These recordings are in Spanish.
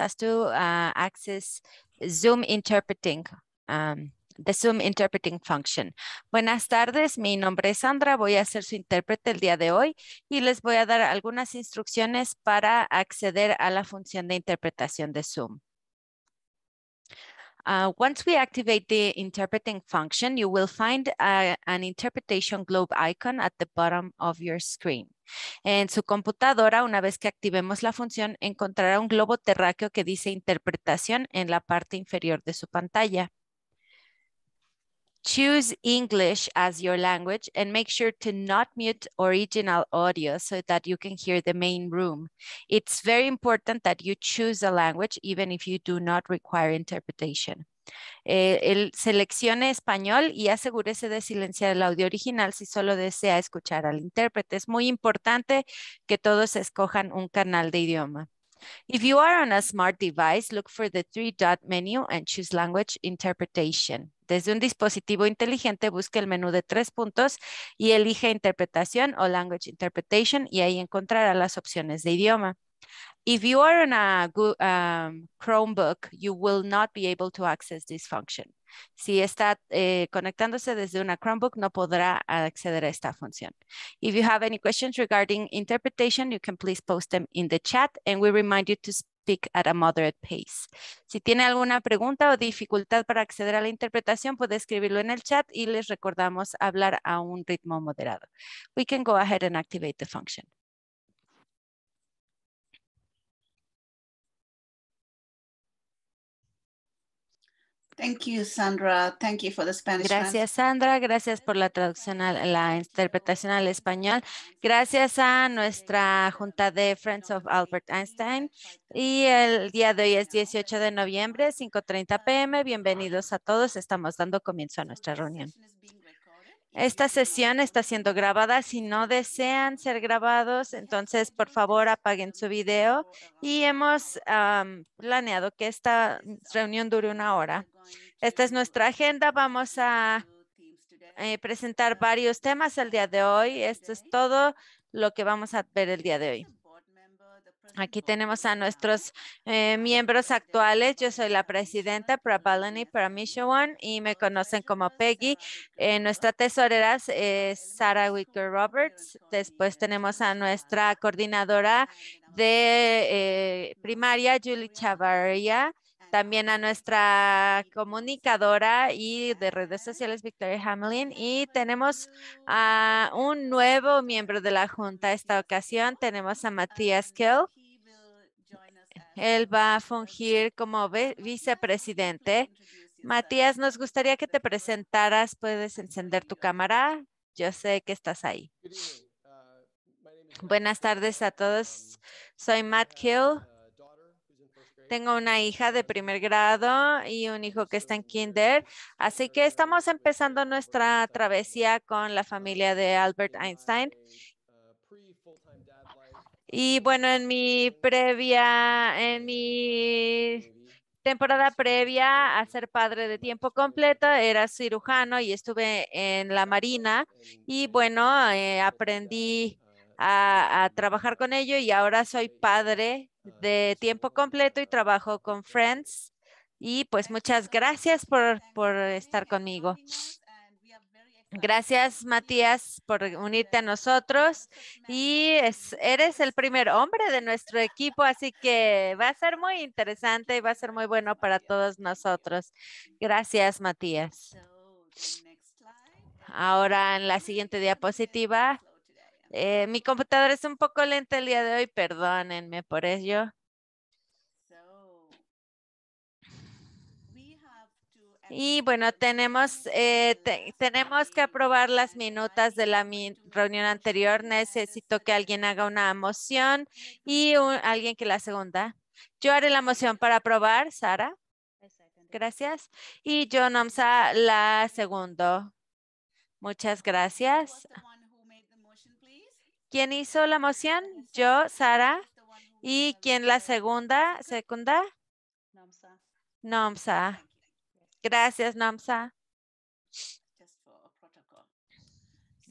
us to uh, access Zoom interpreting. Um, the Zoom Interpreting Function. Buenas tardes, mi nombre es Sandra, voy a ser su intérprete el día de hoy y les voy a dar algunas instrucciones para acceder a la función de interpretación de Zoom. Uh, once we activate the interpreting function, you will find a, uh, an interpretation globe icon at the bottom of your screen. En su computadora, una vez que activemos la función, encontrará un globo terráqueo que dice interpretación en la parte inferior de su pantalla. Choose English as your language and make sure to not mute original audio so that you can hear the main room. It's very important that you choose a language even if you do not require interpretation. Eh, seleccione español y asegúrese de silenciar el audio original si solo desea escuchar al intérprete. Es muy importante que todos escojan un canal de idioma. If you are on a smart device, look for the three-dot menu and choose Language Interpretation. Desde un dispositivo inteligente, busque el menú de tres puntos y elige Interpretación o Language Interpretation y ahí encontrará las opciones de idioma. If you are on a um, Chromebook, you will not be able to access this function. Si está eh, conectándose desde una Chromebook, no podrá acceder a esta función. If you have any questions regarding interpretation, you can please post them in the chat and we remind you to speak at a moderate pace. Si tiene alguna pregunta o dificultad para acceder a la interpretación, puede escribirlo en el chat y les recordamos hablar a un ritmo moderado. We can go ahead and activate the function. Thank you, Sandra. Thank you for the Spanish gracias, Sandra. Gracias por la traducción, la interpretación al español. Gracias a nuestra junta de Friends of Albert Einstein. Y el día de hoy es 18 de noviembre, 5.30 pm. Bienvenidos a todos. Estamos dando comienzo a nuestra reunión. Esta sesión está siendo grabada. Si no desean ser grabados, entonces por favor apaguen su video y hemos planeado que esta reunión dure una hora. Esta es nuestra agenda. Vamos a eh, presentar varios temas el día de hoy. Esto es todo lo que vamos a ver el día de hoy. Aquí tenemos a nuestros eh, miembros actuales. Yo soy la presidenta para Paramishawan y me conocen como Peggy. Eh, nuestra tesorera es eh, Sarah Wicker Roberts. Después tenemos a nuestra coordinadora de primaria, Julie Chavarria. También a nuestra comunicadora y de redes sociales, Victoria Hamlin. Y tenemos a un nuevo miembro de la Junta esta ocasión. Tenemos a Matías Kell él va a fungir como vicepresidente. Matías, nos gustaría que te presentaras. Puedes encender tu cámara. Yo sé que estás ahí. Buenas tardes a todos. Soy Matt Kill. Tengo una hija de primer grado y un hijo que está en kinder. Así que estamos empezando nuestra travesía con la familia de Albert Einstein y bueno, en mi previa, en mi temporada previa a ser padre de tiempo completo, era cirujano y estuve en la Marina y bueno, eh, aprendí a, trabajar con ello y ahora soy padre de tiempo completo y trabajo con Friends. Y pues muchas gracias por estar conmigo. Gracias, Matías, por unirte a nosotros. Y eres el primer hombre de nuestro equipo, así que va a ser muy interesante y va a ser muy bueno para todos nosotros. Gracias, Matías. Ahora en la siguiente diapositiva. Eh, mi computadora es un poco lenta el día de hoy, perdónenme por ello. Y bueno, tenemos, eh, tenemos que aprobar las minutas de la reunión anterior. Necesito que alguien haga una moción y alguien que la segunda. Yo haré la moción para aprobar, Sara. Gracias. Y yo, Nomsa, la segundo. Muchas gracias. ¿Quién hizo la moción? Yo, Sara. ¿Y quién la segunda? ¿Segunda? Nomsa. Nomsa. Gracias, Namsa.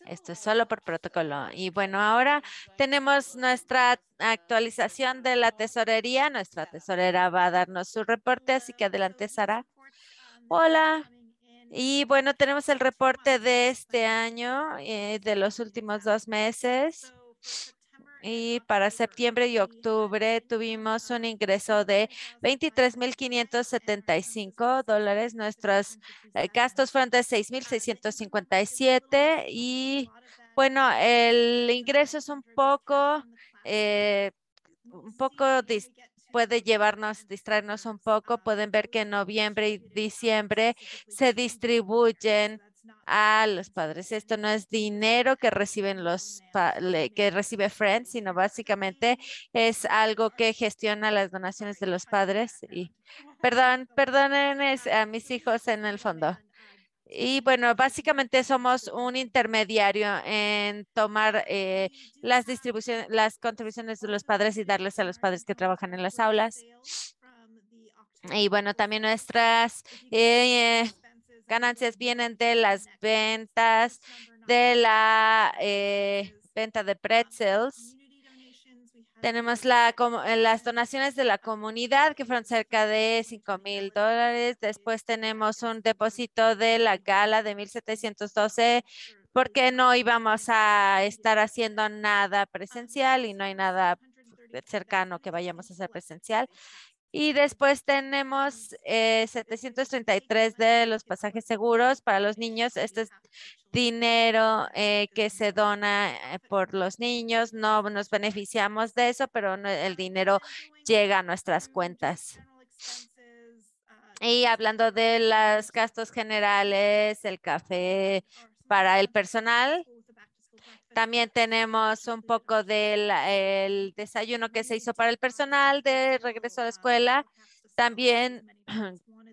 Esto es solo por protocolo. Y bueno, ahora tenemos nuestra actualización de la tesorería. Nuestra tesorera va a darnos su reporte, así que adelante, Sara. Hola. Y bueno, tenemos el reporte de este año, eh, de los últimos dos meses. Y para septiembre y octubre tuvimos un ingreso de 23.575 dólares. Nuestros eh, gastos fueron de 6.657 y bueno, el ingreso es un poco, eh, un poco puede llevarnos, distraernos un poco. Pueden ver que en noviembre y diciembre se distribuyen a ah, los padres. Esto no es dinero que reciben los que recibe Friends, sino básicamente es algo que gestiona las donaciones de los padres. Y perdón, perdonen a mis hijos en el fondo. Y bueno, básicamente somos un intermediario en tomar eh, las distribuciones, las contribuciones de los padres y darles a los padres que trabajan en las aulas. Y bueno, también nuestras ganancias vienen de las ventas, de la eh, venta de um, pretzels. Tenemos la, eh, las donaciones de la comunidad que fueron cerca de 5 mil dólares. Después tenemos un depósito de la gala de 1712 porque no íbamos a estar haciendo nada presencial y no hay nada cercano que vayamos a hacer presencial. Y después tenemos eh, 733 de los pasajes seguros para los niños. Este es dinero eh, que se dona eh, por los niños. No nos beneficiamos de eso, pero el dinero llega a nuestras cuentas. Y hablando de los gastos generales, el café para el personal, también tenemos un poco del el desayuno que se hizo para el personal de regreso a la escuela. También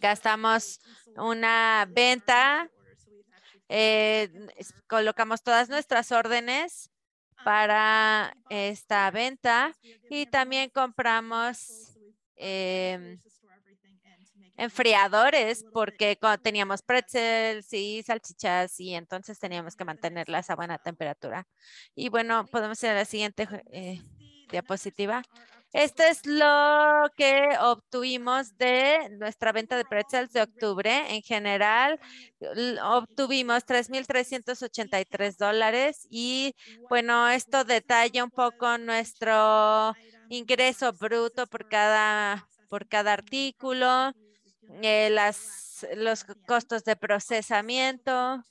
gastamos una venta, eh, colocamos todas nuestras órdenes para esta venta y también compramos em, enfriadores porque teníamos pretzels y salchichas y entonces teníamos que mantenerlas a buena temperatura. Y bueno, podemos ir a la siguiente pues eh, diapositiva. Esto es lo que obtuvimos de nuestra venta de pretzels de octubre. En general, pues obtuvimos 3,383 dólares y bueno, pues esto detalla un poco nuestro ingreso bruto por cada, por cada artículo. Eh, las, los costos de procesamiento.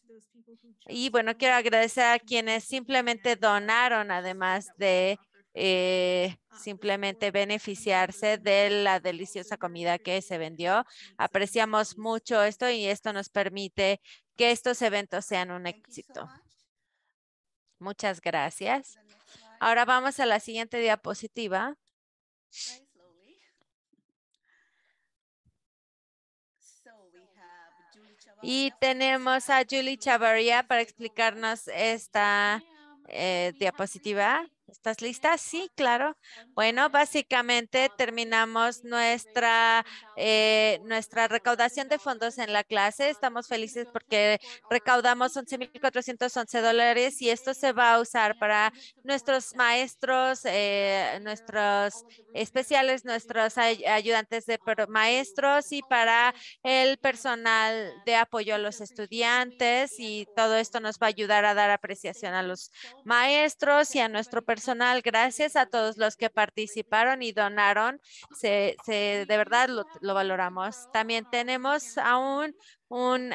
Y bueno, quiero agradecer a quienes simplemente donaron, además de eh, simplemente beneficiarse de la deliciosa comida que se vendió. Apreciamos mucho esto y esto nos permite que estos eventos sean un éxito. Muchas gracias. Ahora vamos a la siguiente diapositiva. Y tenemos a Julie Chavarría para explicarnos esta eh, diapositiva. ¿Estás lista? Sí, claro. Bueno, básicamente terminamos nuestra, eh, nuestra recaudación de fondos en la clase. Estamos felices porque recaudamos 11.411 dólares y esto se va a usar para nuestros maestros, eh, nuestros especiales, nuestros ayudantes de maestros y para el personal de apoyo a los estudiantes y todo esto nos va a ayudar a dar apreciación a los maestros y a nuestro personal personal. Gracias a todos los que participaron y donaron. Se, de verdad lo, valoramos. También tenemos aún un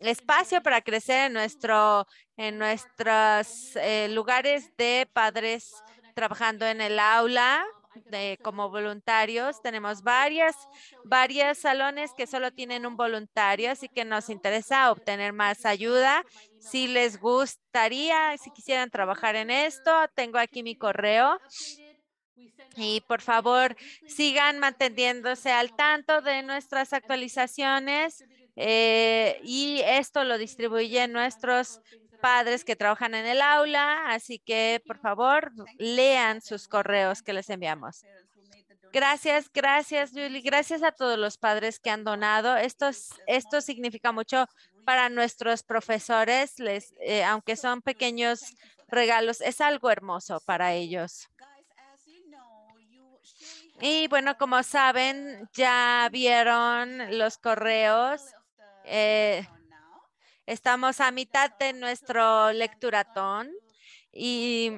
espacio para crecer en, nuestro, en nuestros eh, lugares de padres trabajando en el aula de como voluntarios. Tenemos varias, varios salones que solo tienen un voluntario, así que nos interesa obtener más ayuda. Si les gustaría, si quisieran trabajar en esto, tengo aquí mi correo. Y por favor, sigan manteniéndose al tanto de nuestras actualizaciones. Eh, y esto lo distribuyen nuestros padres que trabajan en el aula, así que por favor lean sus correos que les enviamos. Gracias, gracias, Julie. Gracias a todos los padres que han donado. Esto, esto significa mucho para nuestros profesores, les, eh, aunque son pequeños regalos, es algo hermoso para ellos. Y bueno, como saben, ya vieron los correos. Eh, Estamos a mitad de nuestro lecturatón y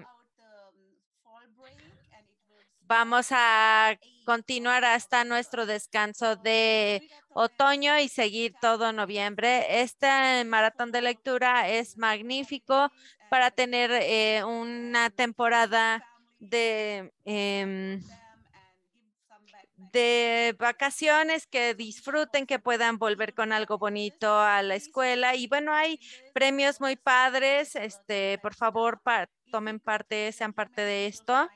vamos a continuar hasta nuestro descanso de otoño y seguir todo noviembre. Este maratón de lectura es magnífico para tener eh, una temporada de... Em, de vacaciones, que disfruten, que puedan volver con algo bonito a la escuela. Y bueno, hay premios muy padres. Este, por favor, tomen parte, sean parte de esto.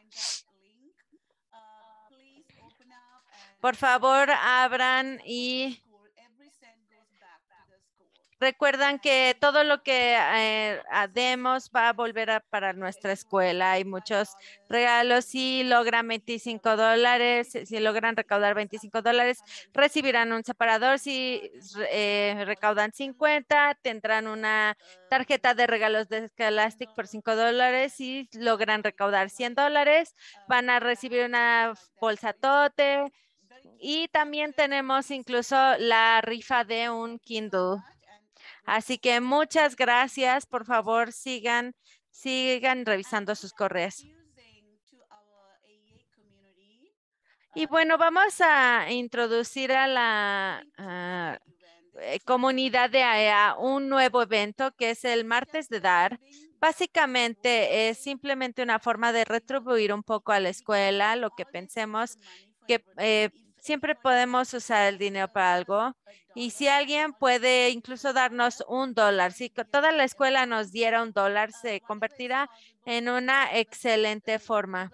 Por favor, abran y Recuerdan que todo lo que eh, va a volver para nuestra escuela. Hay muchos regalos. Si logran 25 dólares, si logran recaudar 25 dólares, recibirán un separador. Si eh, recaudan 50, tendrán una tarjeta de regalos de Scholastic por 5 dólares. Si logran recaudar 100 dólares, van a recibir una bolsa tote. Y también tenemos incluso la rifa de un Kindle. Así que muchas gracias. Por favor, sigan, sigan revisando sus correos. Y bueno, vamos a introducir a la eh, comunidad de AEA e un nuevo evento que es el martes de dar. Básicamente es simplemente una forma de retribuir un poco a la escuela lo que pensemos que eh, Siempre podemos usar el dinero para algo. Y si alguien puede incluso darnos un dólar, si toda la escuela nos diera un dólar, se convertirá en una excelente forma.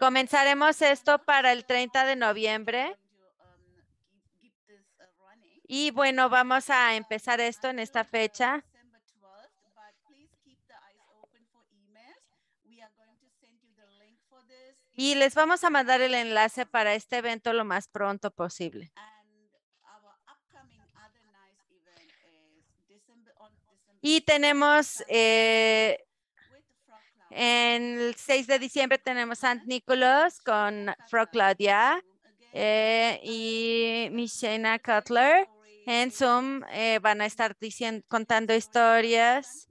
Comenzaremos esto para el 30 de noviembre. Y bueno, vamos a empezar esto en esta fecha. Y les vamos a mandar el enlace para este evento lo más pronto posible. Y tenemos en eh, el 6 de diciembre tenemos Sant Nicolás con Fro Claudia eh, y Michena Cutler. En Zoom eh, van a estar diciendo, contando historias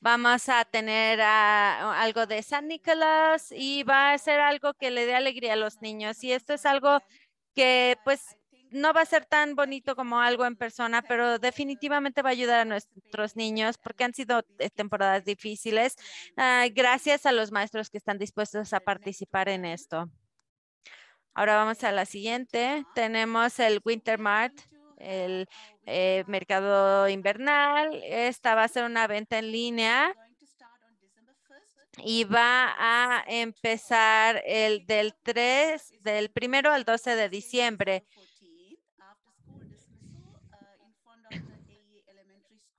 Vamos a tener ah, algo de San Nicolás y va a ser algo que le dé alegría a los niños. Y esto es algo que pues no va a ser tan bonito como algo en persona, pero definitivamente va a ayudar a nuestros niños porque han sido eh, temporadas difíciles. Ah, gracias a los maestros que están dispuestos a participar en esto. Ahora vamos a la siguiente. Tenemos el Winter Mart el eh, mercado invernal. Esta va a ser una venta en línea y va a empezar el del 3, del primero al 12 de diciembre.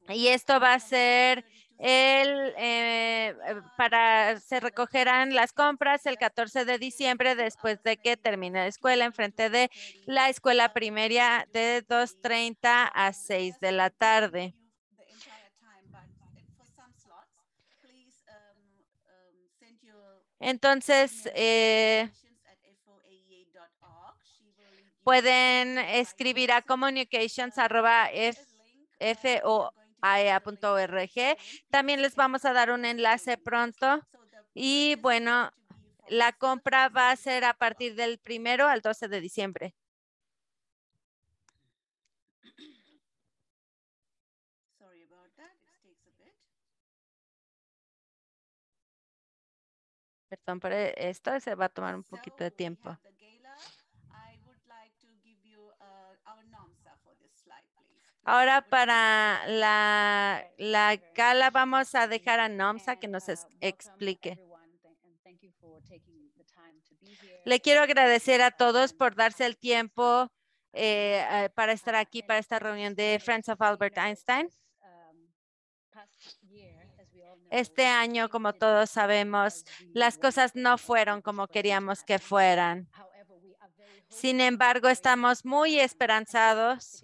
Y esto va a ser el, eh, eh, para se recogerán las compras el 14 de diciembre después de que termine la escuela frente de la escuela primaria de 2.30 a 6 de la tarde. Entonces, eh, pueden escribir a communications aea.org. También les vamos a dar un enlace pronto. Y bueno, la compra va a ser a partir del primero al 12 de diciembre. Perdón por esto, se va a tomar un poquito de tiempo. Ahora para la, gala vamos a dejar a Nomsa que nos explique. Le quiero agradecer a todos por darse el tiempo eh, eh, para estar aquí para esta reunión de Friends of Albert Einstein. Este año, como todos sabemos, las cosas no fueron como queríamos que fueran. Sin embargo, estamos muy esperanzados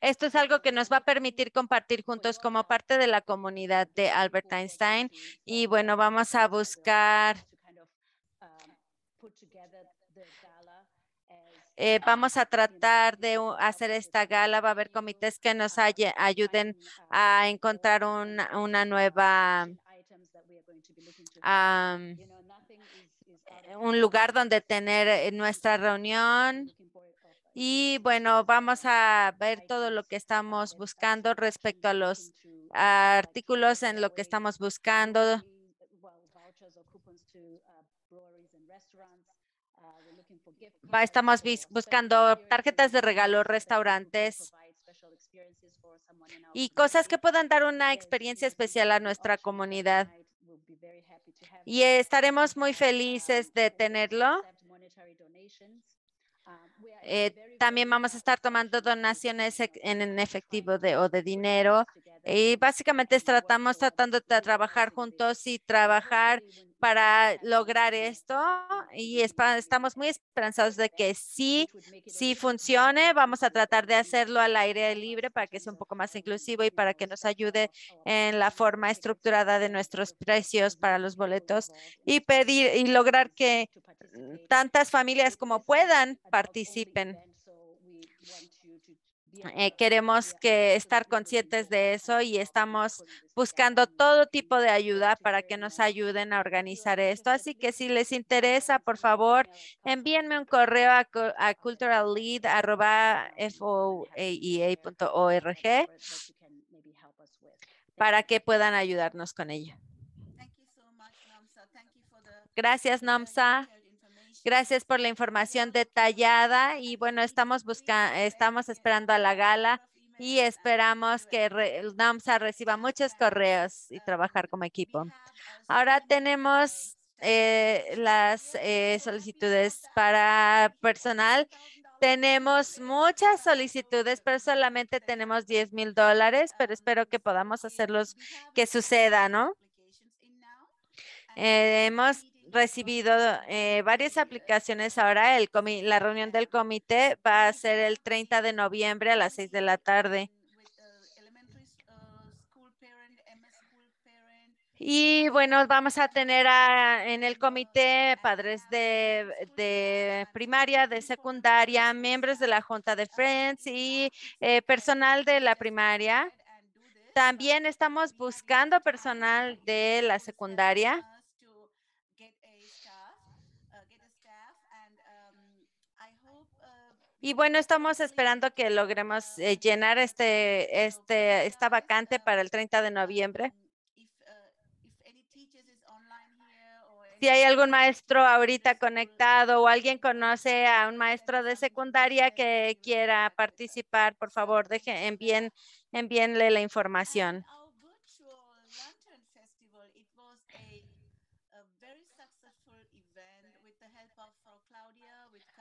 Esto es algo que nos va a permitir compartir juntos como parte de la comunidad de Albert Einstein. Y bueno, vamos a buscar, vamos a tratar de hacer esta gala. Va a haber comités que nos um, ayuden um, a encontrar una, una nueva... un lugar donde tener eh, nuestra reunión y bueno, vamos a ver todo lo que estamos buscando respecto a los artículos en lo que este, estamos pues, buscando. Ah, ah, estamos buscando tarjetas de regalo, restaurantes y cosas que puedan dar una experiencia especial a nuestra comunidad. Y estaremos muy um, felices de tenerlo. Eh, también vamos a estar tomando donaciones en, efectivo de, o de dinero y básicamente tratamos tratando de trabajar juntos y trabajar para lograr esto y estamos muy esperanzados de que sí, sí funcione. Vamos a tratar de hacerlo al aire libre para que sea un poco más inclusivo y para que nos ayude en la forma estructurada de nuestros precios para los boletos y pedir y lograr que tantas familias como puedan participar eh, queremos que estar conscientes de eso y estamos buscando todo tipo de ayuda para que nos ayuden a organizar esto. Así que si les interesa, por favor, envíenme un correo a, a culturallead.foea.org para que puedan ayudarnos con ello. Gracias, Namsa. Gracias por la información detallada y bueno, estamos buscando, estamos esperando a la gala y esperamos que NAMSA reciba muchos correos y trabajar como equipo. Ahora tenemos eh, las eh, solicitudes para personal. Tenemos muchas solicitudes, pero solamente tenemos 10 mil dólares, pero espero que podamos hacerlos que suceda, ¿no? Eh, hemos recibido eh, varias aplicaciones ahora. El la reunión del comité va a ser el 30 de noviembre a las 6 de la tarde. Y bueno, vamos a tener en el comité padres de, de, primaria, de secundaria, miembros de la Junta de Friends y eh, personal de la primaria. También estamos buscando personal de la secundaria. Y bueno, estamos esperando que logremos eh, llenar este, este, esta vacante para el 30 de noviembre. Si hay algún maestro ahorita conectado o alguien conoce a un maestro de secundaria que quiera participar, por favor, envíen, envíenle la información.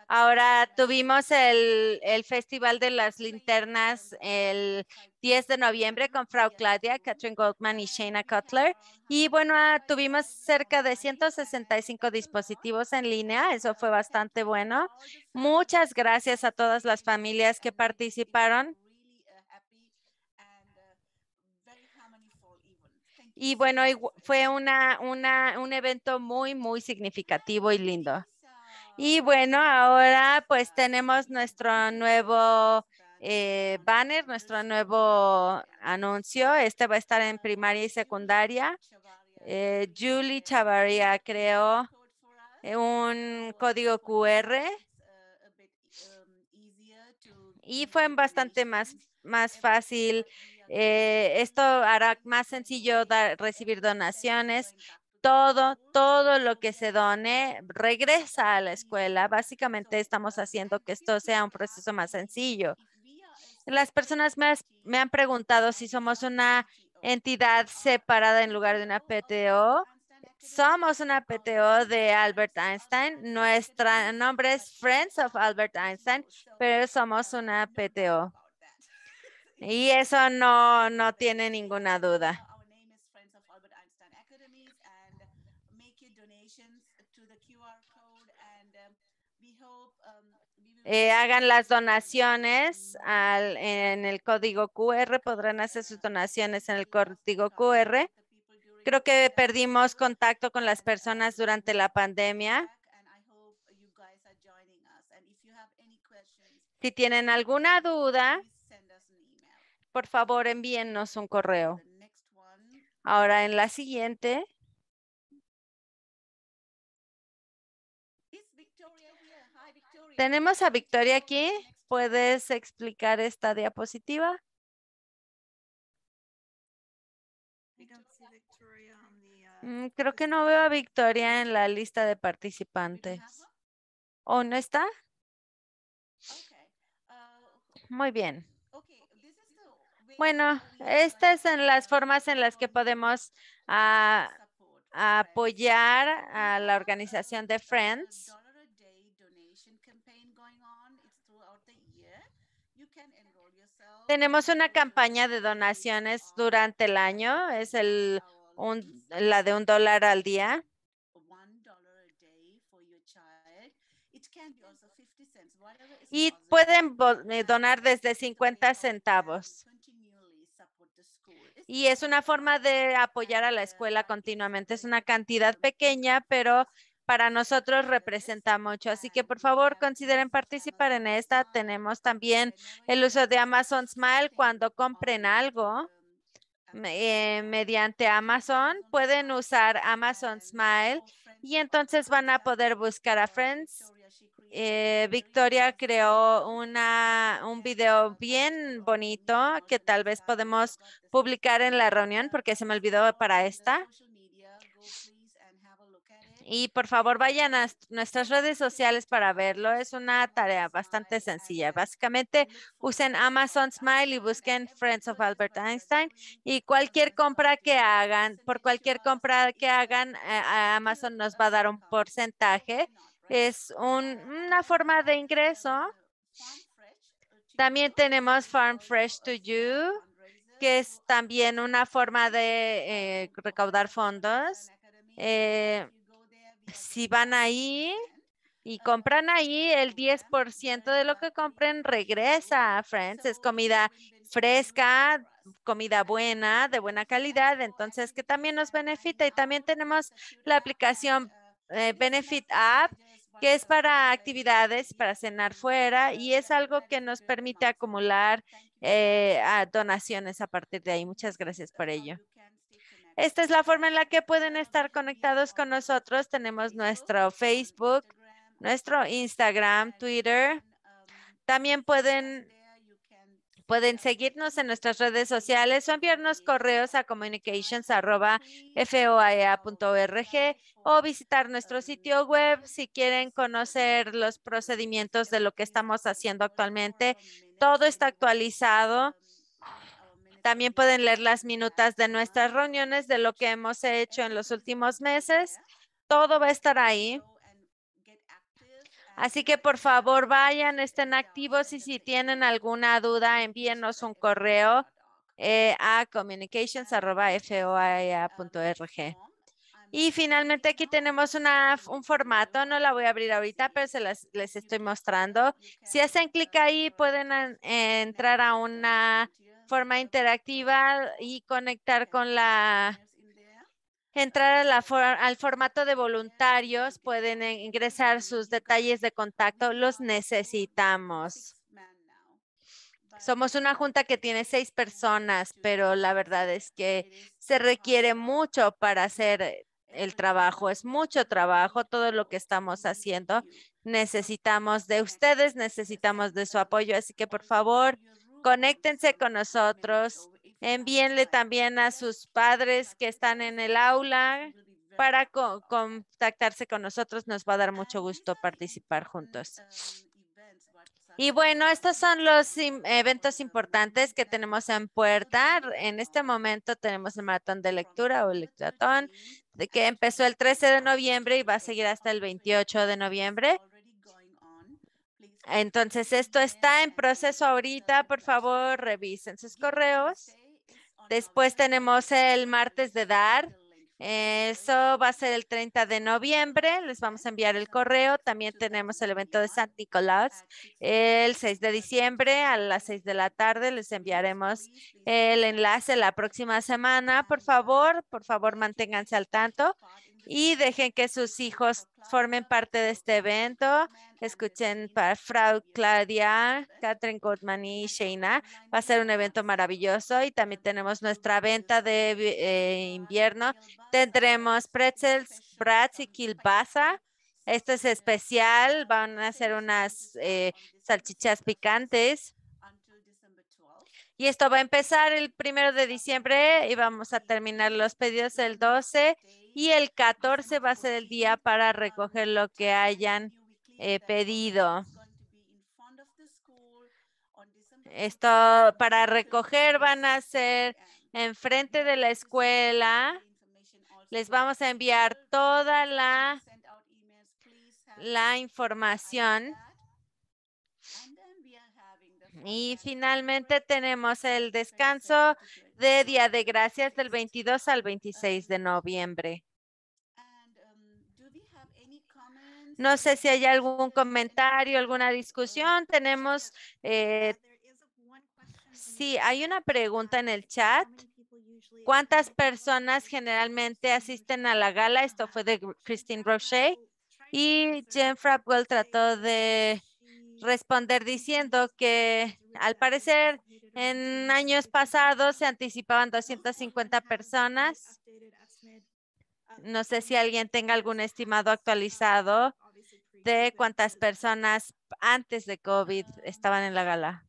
Ahora tuvimos el, el, Festival de las Linternas el 10 de noviembre con Frau Claudia, Catherine Goldman y Shaina Cutler. Y bueno, ah, tuvimos cerca de 165 dispositivos en línea. Eso fue bastante bueno. Muchas gracias a todas las familias que participaron. Y bueno, fue una, un evento muy, muy significativo y lindo. Y bueno, ahora pues tenemos nuestro nuevo eh, banner, nuestro nuevo anuncio. Este va a estar en primaria y secundaria. Eh, Julie Chavaria creó un código QR y fue bastante más, más fácil. Eh, esto hará más sencillo recibir donaciones todo, todo lo que se done regresa a la escuela. Básicamente estamos haciendo que esto sea un proceso más sencillo. Las personas me, han preguntado si somos una entidad separada en lugar de una PTO. Somos una PTO de Albert Einstein. Nuestro nombre es Friends of Albert Einstein, pero somos una PTO. Y eso no, no tiene ninguna duda. Eh, hagan las donaciones en el código QR, podrán hacer sus donaciones en el código QR. Creo que perdimos contacto con las personas durante la pandemia. Si tienen alguna duda, por favor envíennos un correo. Ahora en la siguiente. Tenemos a Victoria aquí. ¿Puedes explicar esta diapositiva? Mm, creo que no veo a Victoria en la lista de participantes. ¿O no está? Muy bien. Bueno, estas son las formas en las que podemos ah, apoyar a la organización de Friends. Tenemos una campaña de donaciones durante el año. Es el, la de un dólar al día. Y pueden eh, donar desde 50 centavos. Y es una forma de apoyar a la escuela continuamente. Es una cantidad pequeña, pero para nosotros representa mucho. Así que por favor consideren participar en esta. Tenemos también el uso de Amazon Smile cuando compren algo. Eh, mediante Amazon, pueden usar Amazon Smile y entonces van a poder buscar a Friends. Eh, Victoria creó una, un video bien bonito que tal vez podemos publicar en la reunión porque se me olvidó para esta. Y por favor vayan a nuestras redes sociales para verlo. Es una tarea bastante sencilla. Básicamente usen Amazon Smile y busquen Friends of Albert Einstein. Y cualquier compra que hagan, por cualquier compra que hagan, eh, Amazon nos va a dar un porcentaje. Es una forma de ingreso. También tenemos Farm Fresh to You, que es también una forma de eh, recaudar fondos. Eh, si van ahí y compran ahí, el 10% de lo que compren regresa, friends. Es comida fresca, comida buena, de buena calidad, entonces que también nos beneficia. Y también tenemos la aplicación eh, Benefit App, que es para actividades, para cenar fuera, y es algo que nos permite acumular eh, donaciones a partir de ahí. Muchas gracias por ello. Esta es la forma en la que pueden estar conectados con nosotros. Tenemos nuestro Facebook, nuestro Instagram, Twitter. También pueden, pueden seguirnos en nuestras redes sociales o enviarnos correos a communications.foaea.org o visitar nuestro sitio web si quieren conocer los procedimientos de lo que estamos haciendo actualmente. Todo está actualizado también pueden leer las minutas de nuestras reuniones, de lo que hemos hecho en los últimos meses. Todo va a estar ahí. Así que por favor vayan, estén activos y si tienen alguna duda, envíenos un correo eh, a communications.foia.org. E y finalmente aquí tenemos una, un formato, no la voy a abrir ahorita, pero se las, les estoy mostrando. Si hacen clic ahí, pueden entrar a una forma interactiva y conectar con la entrar a la al formato de voluntarios, pueden e-, ingresar sus detalles de contacto, los necesitamos. Somos una junta que tiene seis personas, pero la verdad es que se requiere mucho para hacer el trabajo. Es mucho trabajo todo lo que estamos haciendo. Necesitamos de ustedes, necesitamos de su apoyo, así que por favor Conéctense con nosotros. Envíenle también a sus padres que están en el aula para contactarse con nosotros. Nos va a dar mucho gusto participar juntos. Y bueno, estos son los eventos importantes que tenemos en puerta. En este momento tenemos el maratón de lectura o el que empezó el 13 de noviembre y va a seguir hasta el 28 de noviembre. Entonces, esto está en proceso ahorita. Por favor, revisen sus correos. Después tenemos el martes de dar. Eso va a ser el 30 de noviembre. Les vamos a enviar el correo. También tenemos el evento de San Nicolás el 6 de diciembre a las 6 de la tarde. Les enviaremos el enlace la próxima semana. Por favor, por favor, manténganse al tanto y dejen que sus hijos formen parte de este evento. Escuchen para Frau Claudia, Catherine Goldman y Sheina. Va a ser un evento maravilloso y también tenemos nuestra venta de eh, invierno. Tendremos pretzels, brats y kilbasa. Esto es especial. Van a hacer unas eh, salchichas picantes. Y esto va a empezar el primero de diciembre y vamos a terminar los pedidos el 12 y el 14 va a ser el día para recoger lo que hayan eh, pedido. Esto para recoger van a ser enfrente de la escuela. Les vamos a enviar toda la, la información. Y finalmente tenemos el descanso de Día de Gracias del 22 al 26 de noviembre. No sé si hay algún comentario, alguna discusión. Tenemos, eh, sí, hay una pregunta en el chat. ¿Cuántas personas generalmente asisten a la gala? Esto fue de Christine Roche. Y Jen Frapwell trató de responder diciendo que al parecer en años pasados se anticipaban 250 personas. No sé si alguien tenga algún estimado actualizado de cuántas personas antes de COVID estaban en la gala.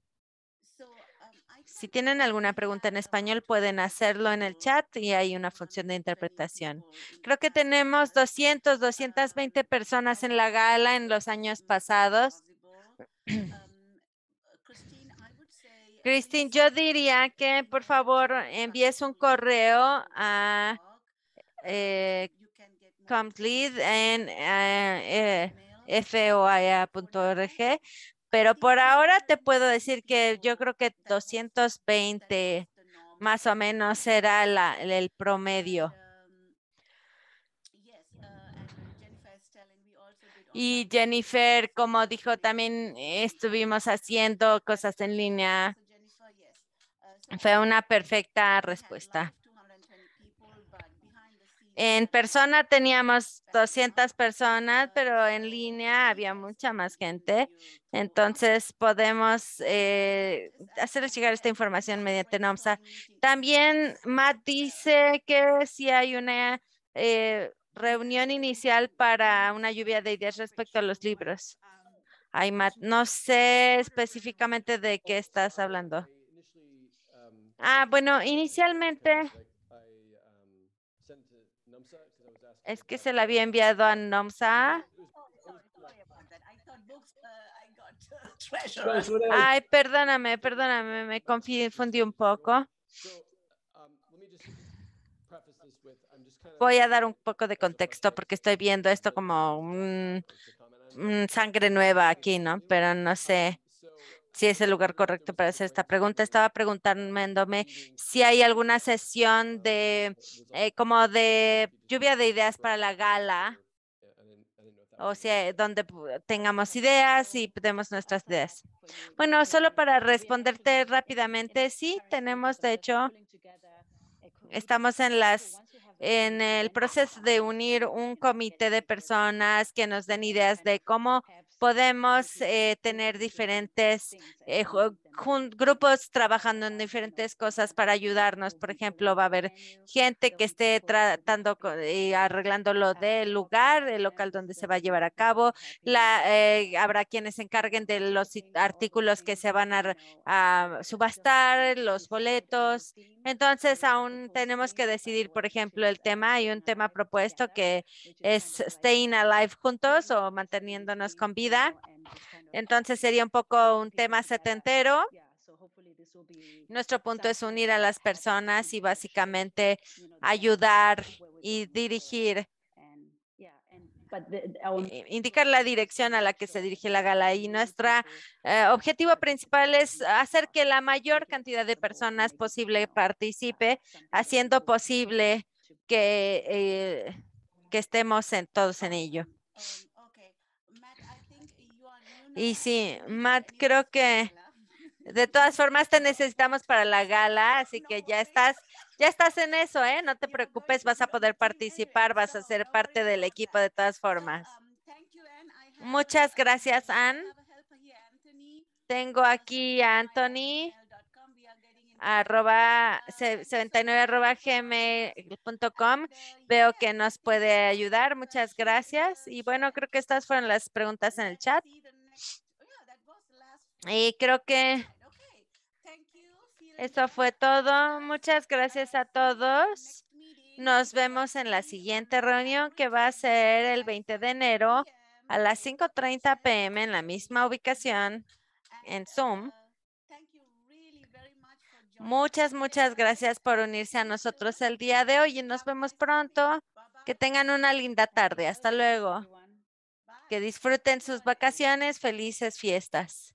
Si tienen alguna pregunta en español, pueden hacerlo en el chat y hay una función de interpretación. Creo que tenemos 200, 220 personas en la gala en los años pasados. Christine, yo diría que por favor envíes un correo a eh, foia.org, pero por ahora te puedo decir que yo creo que 220 más o menos será el promedio. Y Jennifer, como dijo, también estuvimos haciendo cosas en línea. Fue una perfecta respuesta. En persona teníamos 200 personas, pero en línea había mucha más gente. Entonces podemos eh, hacerles llegar esta información mediante NOMSA. También Matt dice que si hay una eh, reunión inicial para una lluvia de ideas respecto a los libros. Ay, Matt, no sé específicamente de qué estás hablando. Ah, bueno, inicialmente es que se la había enviado a Nomsa. Uh, uh, Ay, perdóname, perdóname, me confundí un poco. Um, Voy a dar un poco de contexto porque estoy viendo esto como un, sangre nueva aquí, ¿no? Pero no um, sé si es el lugar correcto para hacer esta pregunta. Estaba preguntándome si hay alguna sesión de eh, como de lluvia de ideas para la gala o sea, donde tengamos ideas y demos nuestras ideas. Bueno, solo para responderte rápidamente, sí, tenemos, de hecho, estamos en las en el proceso de unir un comité de personas que nos den ideas de cómo podemos eh, tener diferentes eh, grupos trabajando en diferentes cosas para ayudarnos. Por ejemplo, va a haber gente que esté tratando y eh, arreglando lo del lugar, el local donde se va a llevar a cabo. Eh, habrá quienes se encarguen de los artículos que se van a, a subastar, los boletos. Entonces, aún tenemos que decidir, por ejemplo, el tema. Hay un tema propuesto que es Staying Alive juntos o manteniéndonos con vida. Pues, Entonces sería un poco un tema setentero. Nuestro punto es unir a las personas y básicamente ayudar y dirigir, eh, indicar la dirección a la que se dirige la gala. Y nuestro eh, objetivo principal es hacer que la mayor cantidad de personas posible participe, haciendo posible que, eh, que estemos todos en ello. Um, y sí, Matt, creo que de todas formas te necesitamos para la gala, así que ya estás, ya estás en eso, ¿eh? No te preocupes, vas a poder participar, vas a ser parte del equipo de todas formas. Muchas gracias, Ann. Tengo aquí a Anthony arroba 79 arroba Veo que nos puede ayudar. Muchas gracias. Y bueno, creo que estas fueron las preguntas en el chat. Y creo que eso fue todo. Muchas gracias a todos. Nos vemos en la siguiente reunión que va a ser el 20 de enero a las 5.30 pm en la misma ubicación en Zoom. Uh, muchas, muchas gracias por unirse a nosotros el día de hoy y nos vemos pronto. Que tengan una linda tarde. Hasta luego. Que disfruten sus vacaciones, felices fiestas.